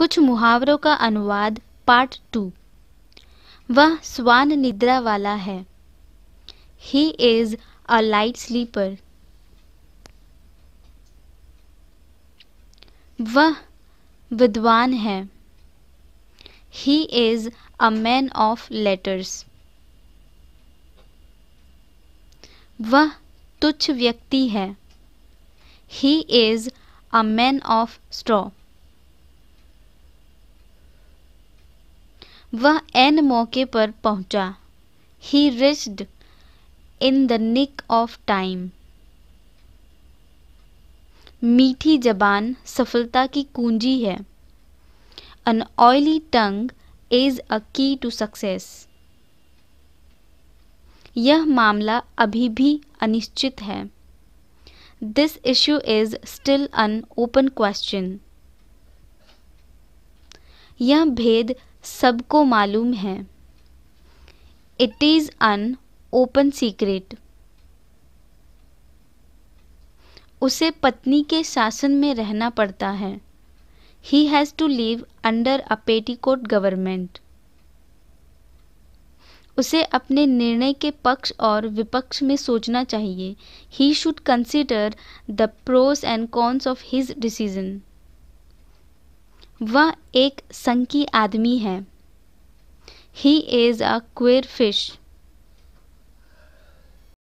कुछ मुहावरों का अनुवाद पार्ट टू वह स्वान निद्रा वाला है he is a light sleeper वह विद्वान है he is a man of letters वह तुच्छ व्यक्ति है he is a man of straw वह एन मौके पर पहुंचा he reached in the nick of time मीठी जबान सफलता की कुंजी है अन ऑयली टंग इज अ की टू सक्सेस यह मामला अभी भी अनिश्चित है this issue is still an open question यह भेद सबको मालूम है it is an open secret उसे पत्नी के शासन में रहना पड़ता है he has to live under a petticoat government उसे अपने निर्णय के पक्ष और विपक्ष में सोचना चाहिए he should consider the pros and cons of his decision वह एक संकी आदमी है ही इज अ क्वेर फिश ।